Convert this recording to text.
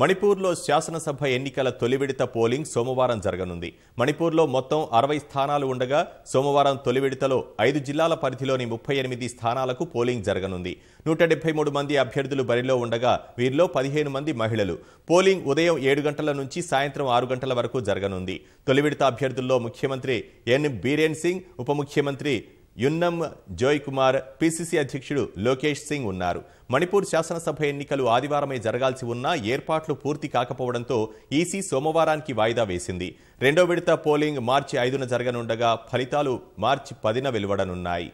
మణిపూర్లో శాసనసభ ఎన్నికల తొలి విడత పోలింగ్ సోమవారం జరగనుంది మణిపూర్లో మొత్తం అరవై స్థానాలు ఉండగా సోమవారం తొలి విడతలో ఐదు జిల్లాల పరిధిలోని ముప్పై ఎనిమిది స్థానాలకు పోలింగ్ జరగనుంది నూట డెబ్బై మూడు మంది అభ్యర్థులు బరిలో ఉండగా వీరిలో పదిహేను మంది మహిళలు పోలింగ్ ఉదయం ఏడు గంటల నుంచి సాయంత్రం ఆరు గంటల వరకు జరగనుంది తొలి విడత అభ్యర్థుల్లో ముఖ్యమంత్రి ఎన్ బీరేన్ సింగ్ ఉప ముఖ్యమంత్రి యున్నం జోయ్ కుమార్ పిసిసి అధ్యక్షుడు లోకేష్ సింగ్ ఉన్నారు మణిపూర్ శాసనసభ ఎన్నికలు ఆదివారమే జరగాల్సి ఉన్నా ఏర్పాట్లు పూర్తి కాకపోవడంతో ఈసీ సోమవారానికి వాయిదా వేసింది రెండో విడత పోలింగ్ మార్చి ఐదున జరగనుండగా ఫలితాలు మార్చి పదిన వెలువడనున్నాయి